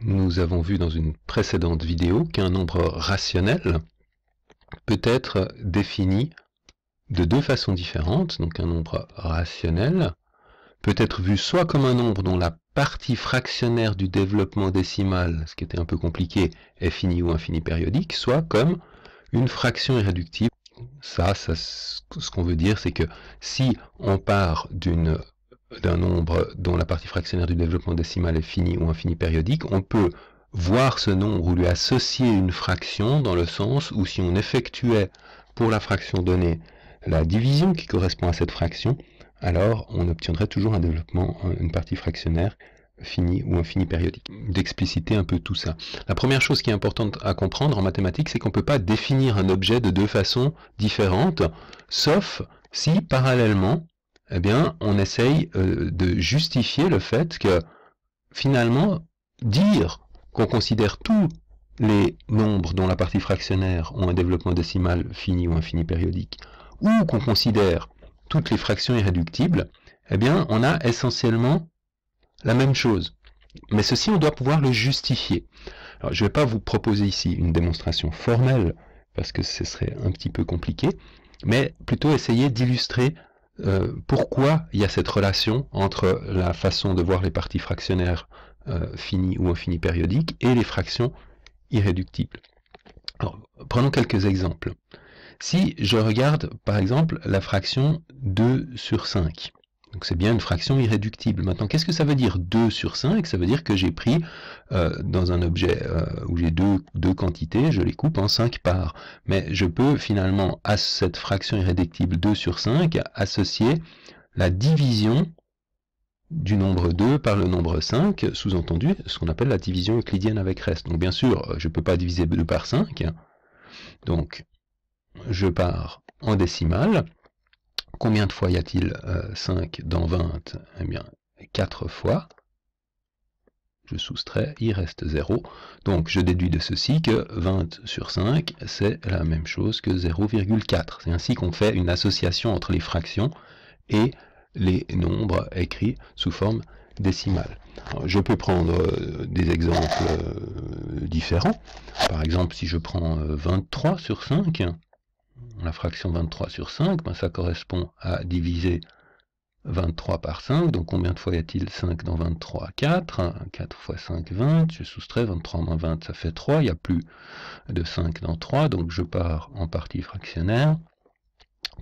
Nous avons vu dans une précédente vidéo qu'un nombre rationnel peut être défini de deux façons différentes, donc un nombre rationnel peut être vu soit comme un nombre dont la partie fractionnaire du développement décimal, ce qui était un peu compliqué, est finie ou infinie périodique, soit comme une fraction irréductible. Ça, ça ce qu'on veut dire, c'est que si on part d'une d'un nombre dont la partie fractionnaire du développement décimal est finie ou infinie périodique, on peut voir ce nombre ou lui associer une fraction dans le sens où si on effectuait pour la fraction donnée la division qui correspond à cette fraction, alors on obtiendrait toujours un développement, euh, une partie fractionnaire finie ou infinie périodique. D'expliciter un peu tout ça. La première chose qui est importante à comprendre en mathématiques, c'est qu'on ne peut pas définir un objet de deux façons différentes, sauf si parallèlement eh bien, on essaye euh, de justifier le fait que, finalement, dire qu'on considère tous les nombres dont la partie fractionnaire ont un développement décimal fini ou infini périodique, ou qu'on considère toutes les fractions irréductibles, eh bien, on a essentiellement la même chose. Mais ceci, on doit pouvoir le justifier. je ne vais pas vous proposer ici une démonstration formelle, parce que ce serait un petit peu compliqué, mais plutôt essayer d'illustrer euh, pourquoi il y a cette relation entre la façon de voir les parties fractionnaires euh, finies ou infinies périodiques et les fractions irréductibles. prenons quelques exemples. Si je regarde par exemple la fraction 2 sur 5, donc c'est bien une fraction irréductible. Maintenant, qu'est-ce que ça veut dire 2 sur 5 Ça veut dire que j'ai pris euh, dans un objet euh, où j'ai deux, deux, quantités, je les coupe en 5 parts. Mais je peux finalement, à cette fraction irréductible 2 sur 5, associer la division du nombre 2 par le nombre 5, sous-entendu ce qu'on appelle la division euclidienne avec reste. Donc bien sûr, euh, je ne peux pas diviser 2 par 5. Donc je pars en décimale, Combien de fois y a-t-il 5 euh, dans 20 Eh bien, 4 fois. Je soustrais, il reste 0. Donc je déduis de ceci que 20 sur 5, c'est la même chose que 0,4. C'est ainsi qu'on fait une association entre les fractions et les nombres écrits sous forme décimale. je peux prendre euh, des exemples euh, différents. Par exemple, si je prends 23 sur 5, la fraction 23 sur 5, ben, ça correspond à diviser 23 par 5, donc combien de fois y a-t-il 5 dans 23 4, 4 fois 5, 20, je soustrais 23 moins 20, ça fait 3, il n'y a plus de 5 dans 3, donc je pars en partie fractionnaire.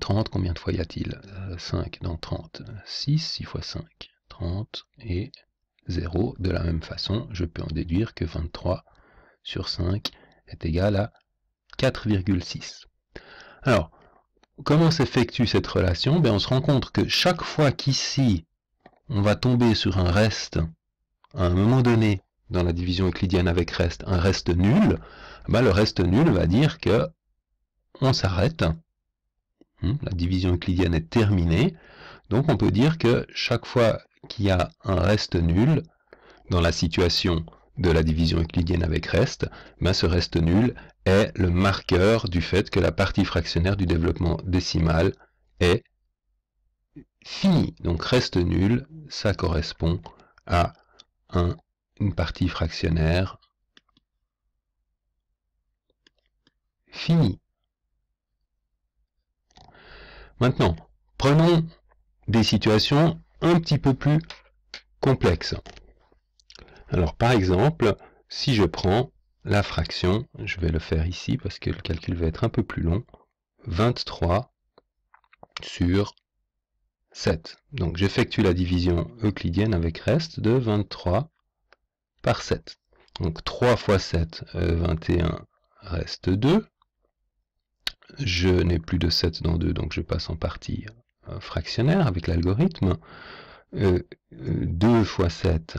30, combien de fois y a-t-il 5 euh, dans 30 6, 6 fois 5, 30 et 0. De la même façon, je peux en déduire que 23 sur 5 est égal à 4,6. Alors, comment s'effectue cette relation ben, On se rend compte que chaque fois qu'ici, on va tomber sur un reste, à un moment donné, dans la division euclidienne avec reste, un reste nul, ben, le reste nul va dire que on s'arrête. Hmm, la division euclidienne est terminée. Donc on peut dire que chaque fois qu'il y a un reste nul, dans la situation de la division euclidienne avec reste, ce reste nul est le marqueur du fait que la partie fractionnaire du développement décimal est finie. Donc reste nul, ça correspond à une partie fractionnaire finie. Maintenant, prenons des situations un petit peu plus complexes. Alors par exemple, si je prends la fraction, je vais le faire ici parce que le calcul va être un peu plus long, 23 sur 7. Donc j'effectue la division euclidienne avec reste de 23 par 7. Donc 3 fois 7, 21, euh, reste 2. Je n'ai plus de 7 dans 2, donc je passe en partie euh, fractionnaire avec l'algorithme. 2 euh, fois 7,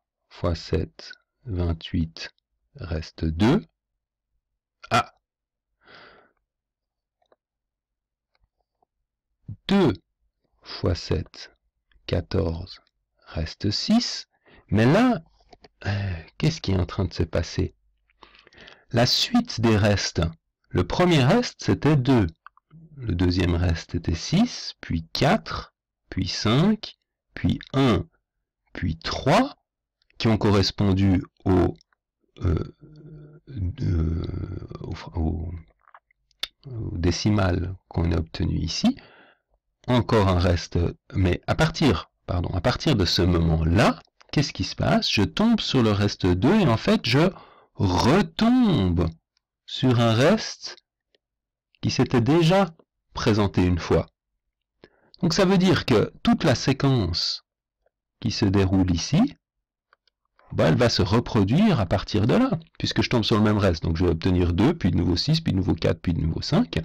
fois 7, 28, reste 2. Ah 2 fois 7, 14, reste 6. Mais là, euh, qu'est-ce qui est en train de se passer La suite des restes. Le premier reste, c'était 2. Le deuxième reste était 6, puis 4, puis 5, puis 1, puis 3, qui ont correspondu euh, au décimal qu'on a obtenu ici, encore un reste, mais à partir, pardon, à partir de ce moment-là, qu'est-ce qui se passe Je tombe sur le reste 2 et en fait, je retombe sur un reste qui s'était déjà présenté une fois. Donc ça veut dire que toute la séquence qui se déroule ici, elle va se reproduire à partir de là, puisque je tombe sur le même reste. Donc je vais obtenir 2, puis de nouveau 6, puis de nouveau 4, puis de nouveau 5.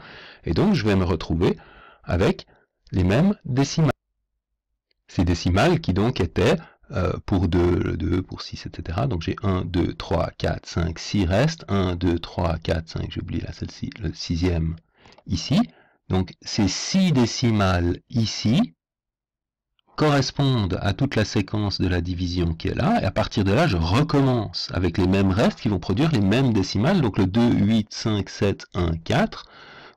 Et donc je vais me retrouver avec les mêmes décimales. Ces décimales qui donc étaient euh, pour 2, le 2, pour 6, etc. Donc j'ai 1, 2, 3, 4, 5, 6 restes. 1, 2, 3, 4, 5, j'oublie là celle-ci, le sixième ici. Donc ces 6 décimales ici, correspondent à toute la séquence de la division qui est là, et à partir de là, je recommence avec les mêmes restes qui vont produire les mêmes décimales, donc le 2, 8, 5, 7, 1, 4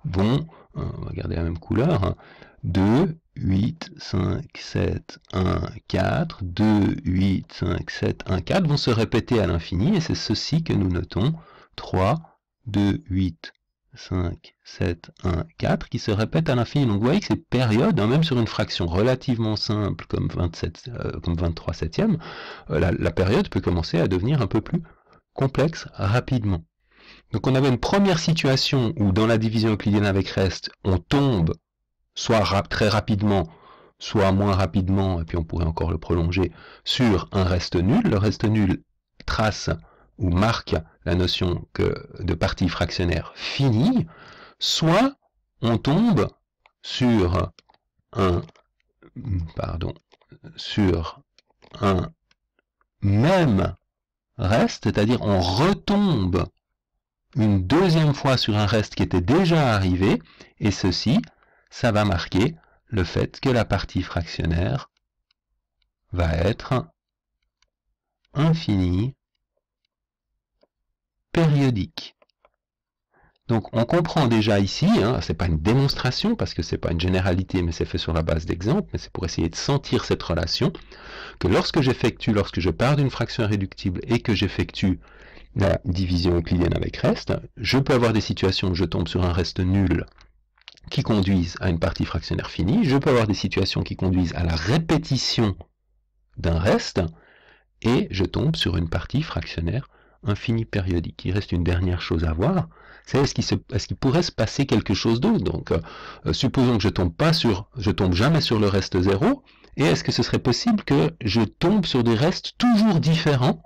vont, euh, on va garder la même couleur, 2, 8, 5, 7, 1, 4, 2, 8, 5, 7, 1, 4 vont se répéter à l'infini, et c'est ceci que nous notons, 3, 2, 8, 5, 7, 1, 4, qui se répète à l'infini. Donc vous voyez que ces périodes, hein, même sur une fraction relativement simple comme, 23 euh, septièmes, euh, la, période peut commencer à devenir un peu plus complexe rapidement. Donc on avait une première situation où dans la division euclidienne avec reste, on tombe soit très rapidement, soit moins rapidement, et puis on pourrait encore le prolonger, sur un reste nul. Le reste nul trace ou marque la notion que de partie fractionnaire finie, soit on tombe sur un pardon sur un même reste, c'est-à-dire on retombe une deuxième fois sur un reste qui était déjà arrivé, et ceci, ça va marquer le fait que la partie fractionnaire va être infinie périodique. Donc on comprend déjà ici, hein, ce n'est pas une démonstration parce que ce n'est pas une généralité, mais c'est fait sur la base d'exemples, mais c'est pour essayer de sentir cette relation, que lorsque j'effectue, lorsque je pars d'une fraction irréductible et que j'effectue la division euclidienne avec reste, je peux avoir des situations où je tombe sur un reste nul qui conduisent à une partie fractionnaire finie, je peux avoir des situations qui conduisent à la répétition d'un reste, et je tombe sur une partie fractionnaire infini périodique. Il reste une dernière chose à voir, c'est est-ce qu'il pourrait se passer quelque chose d'autre. Donc, euh, euh, supposons que je tombe pas sur, je tombe jamais sur le reste 0, et est-ce que ce serait possible que je tombe sur des restes toujours différents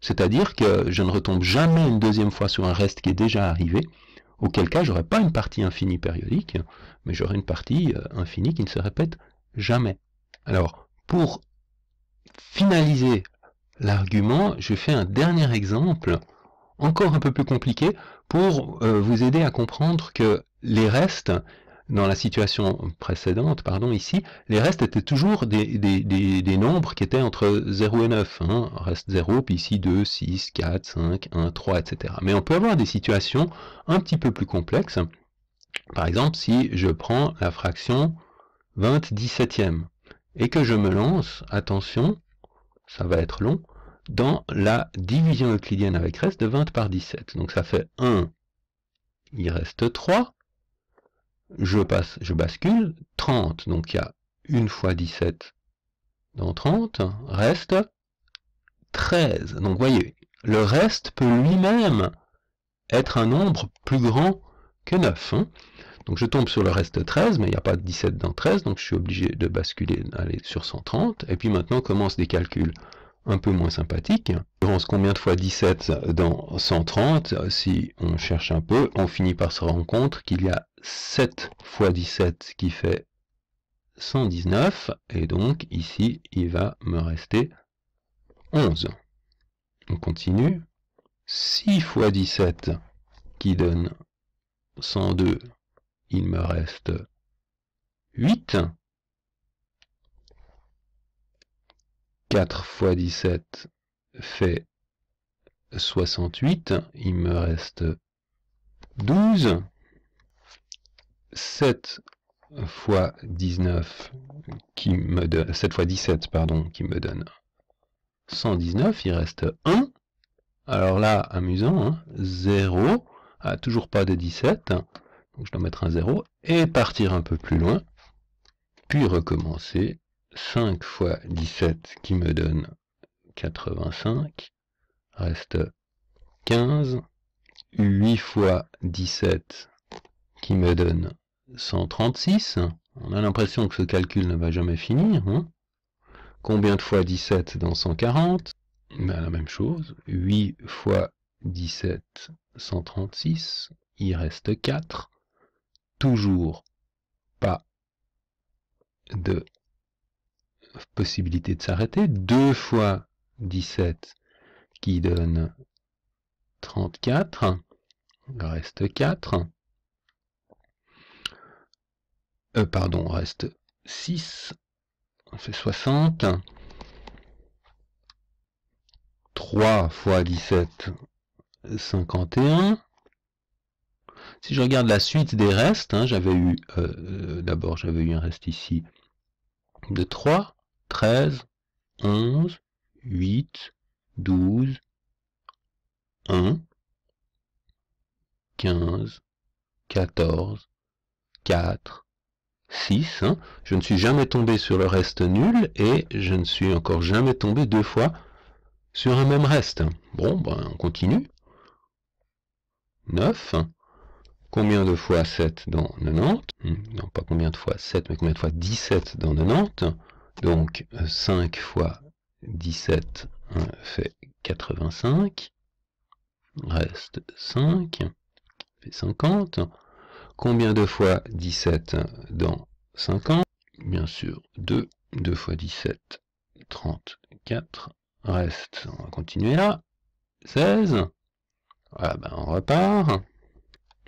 C'est-à-dire que je ne retombe jamais une deuxième fois sur un reste qui est déjà arrivé, auquel cas j'aurais pas une partie infinie périodique, mais j'aurais une partie euh, infinie qui ne se répète jamais. Alors, pour finaliser l'argument, je fais un dernier exemple, encore un peu plus compliqué, pour euh, vous aider à comprendre que les restes, dans la situation précédente, pardon, ici, les restes étaient toujours des, nombres qui étaient entre 0 et 9. Hein. reste 0, puis ici 2, 6, 4, 5, 1, 3, etc. Mais on peut avoir des situations un petit peu plus complexes. Par exemple, si je prends la fraction 20 17e et que je me lance, attention, ça va être long, dans la division euclidienne avec reste de 20 par 17. Donc ça fait 1, il reste 3, je, passe, je bascule, 30, donc il y a une fois 17 dans 30, reste 13. Donc voyez, le reste peut lui-même être un nombre plus grand que 9. Donc je tombe sur le reste 13, mais il n'y a pas de 17 dans 13, donc je suis obligé de basculer, d'aller sur 130. Et puis maintenant on commence des calculs un peu moins sympathiques. On pense combien de fois 17 dans 130 Si on cherche un peu, on finit par se rendre compte qu'il y a 7 fois 17 qui fait 119, et donc ici, il va me rester 11. On continue. 6 fois 17 qui donne 102 il me reste 8. 4 x 17 fait 68. Il me reste 12. 7 x 19 qui me 7 17 pardon qui me donne 119 il reste 1 alors là amusant hein, 0 ah, toujours pas de 17 je dois mettre un 0, et partir un peu plus loin, puis recommencer, 5 fois 17 qui me donne 85, reste 15, 8 fois 17 qui me donne 136, on a l'impression que ce calcul ne va jamais finir, hein. combien de fois 17 dans 140 ben, La même chose, 8 fois 17, 136, il reste 4, toujours pas de possibilité de s'arrêter. 2 fois 17 qui donne 34. reste 4. Euh, pardon, reste 6. On fait 60. 3 fois 17, 51. Si je regarde la suite des restes, hein, j'avais eu, euh, euh, d'abord j'avais eu un reste ici de 3, 13, 11, 8, 12, 1, 15, 14, 4, 6. Je ne suis jamais tombé sur le reste nul et je ne suis encore jamais tombé deux fois sur un même reste. Bon, ben, on continue. 9, Combien de fois 7 dans 90 hmm, Non, pas combien de fois 7, mais combien de fois 17 dans 90 Donc 5 euh, fois 17 hein, fait 85. Reste 5, fait 50. Combien de fois 17 dans 50 Bien sûr, 2. 2 fois 17, 34. Reste, on va continuer là. 16. Voilà, ah, ben on repart.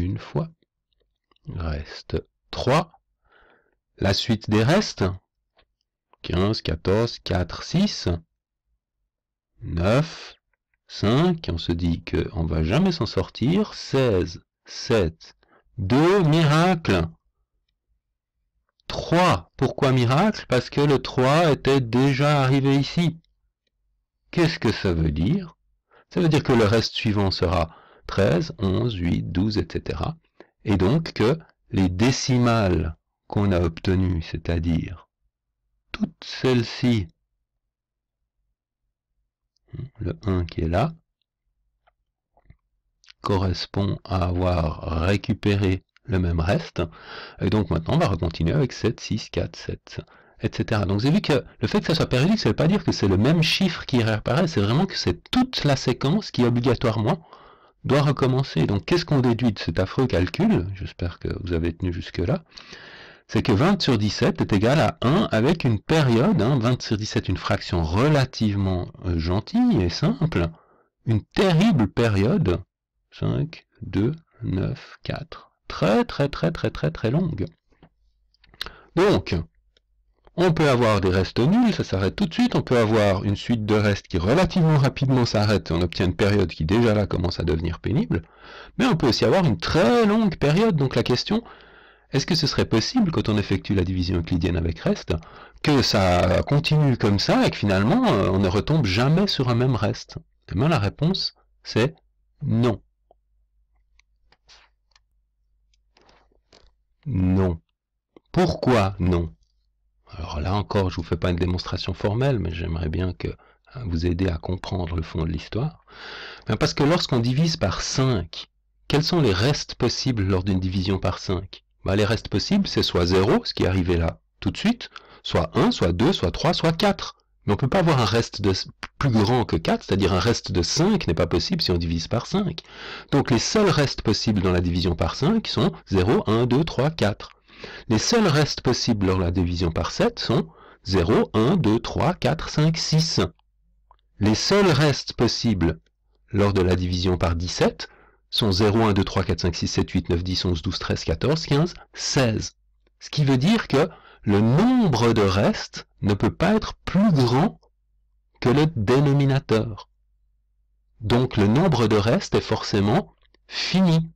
une fois. Reste 3. La suite des restes. 15, 14, 4, 6. 9, 5. On se dit qu'on ne va jamais s'en sortir. 16, 7. 2, miracle. 3. Pourquoi miracle Parce que le 3 était déjà arrivé ici. Qu'est-ce que ça veut dire Ça veut dire que le reste suivant sera 13, 11, 8, 12, etc. Et donc que les décimales qu'on a obtenues, c'est-à-dire toutes celles-ci, le 1 qui est là, correspond à avoir récupéré le même reste. Et donc maintenant, on va recontinuer avec 7, 6, 4, 7, etc. Donc vous avez vu que le fait que ça soit périodique, ça ne veut pas dire que c'est le même chiffre qui réapparaît, c'est vraiment que c'est toute la séquence qui est obligatoirement doit recommencer. Donc qu'est-ce qu'on déduit de cet affreux calcul J'espère que vous avez tenu jusque-là. C'est que 20 sur 17 est égal à 1 avec une période, 20 hein, sur 17 une fraction relativement euh, gentille et simple, une terrible période, 5, 2, 9, 4, très très très très très très longue. Donc, on peut avoir des restes nuls, ça s'arrête tout de suite. On peut avoir une suite de restes qui relativement rapidement s'arrête et on obtient une période qui déjà là commence à devenir pénible. Mais on peut aussi avoir une très longue période. Donc la question, est-ce que ce serait possible, quand on effectue la division euclidienne avec reste, que ça continue comme ça et que finalement on ne retombe jamais sur un même reste Eh bien la réponse, c'est non. Non. Pourquoi non alors là encore, je vous fais pas une démonstration formelle, mais j'aimerais bien que euh, vous aider à comprendre le fond de l'histoire. Ben, parce que lorsqu'on divise par 5, quels sont les restes possibles lors d'une division par 5 ben, Les restes possibles, c'est soit 0, ce qui est arrivé là tout de suite, soit 1, soit 2, soit 3, soit 4. Mais on ne peut pas avoir un reste de plus grand que 4, c'est-à-dire un reste de 5 n'est pas possible si on divise par 5. Donc les seuls restes possibles dans la division par 5 sont 0, 1, 2, 3, 4. Les seuls restes possibles lors de la division par 7 sont 0, 1, 2, 3, 4, 5, 6. Les seuls restes possibles lors de la division par 17 sont 0, 1, 2, 3, 4, 5, 6, 7, 8, 9, 10, 11, 12, 13, 14, 15, 16. Ce qui veut dire que le nombre de restes ne peut pas être plus grand que le dénominateur. Donc le nombre de restes est forcément fini.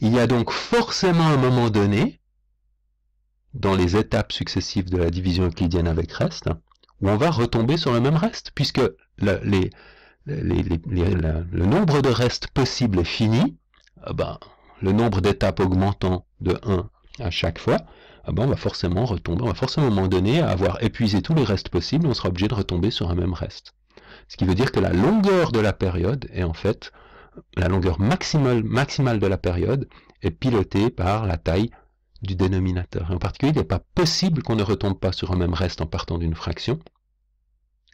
Il y a donc forcément un moment donné dans les étapes successives de la division euclidienne avec reste, où on va retomber sur le même reste, puisque le, nombre de restes possibles est fini, ben, le nombre d'étapes augmentant de 1 à chaque fois, ah bah, on va forcément retomber, on forcément à moment donné à avoir épuisé tous les restes possibles, on sera obligé de retomber sur un même reste. Ce qui veut dire que la longueur de la période est en fait, la longueur maximale, maximale de la période est pilotée par la taille du dénominateur. en particulier, il n'est pas possible qu'on ne retombe pas sur un même reste en partant d'une fraction.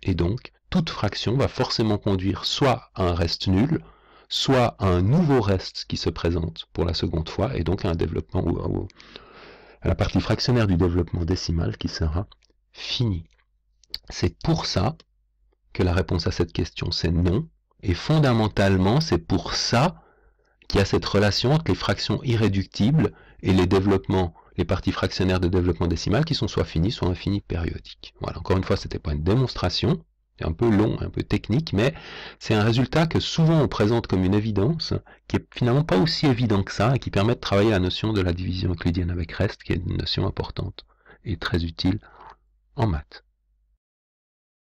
Et donc, toute fraction va forcément conduire soit à un reste nul, soit à un nouveau reste qui se présente pour la seconde fois, et donc à un développement ou à la partie fractionnaire du développement décimal qui sera finie. C'est pour ça que la réponse à cette question c'est non, et fondamentalement c'est pour ça qu'il y a cette relation entre les fractions irréductibles et les développements, les parties fractionnaires de développement décimal qui sont soit finies, soit infinies périodiques. Voilà, encore une fois, ce n'était pas une démonstration, c'est un peu long, un peu technique, mais c'est un résultat que souvent on présente comme une évidence, qui est finalement pas aussi évident que ça, et qui permet de travailler la notion de la division euclidienne avec reste, qui est une notion importante et très utile en maths.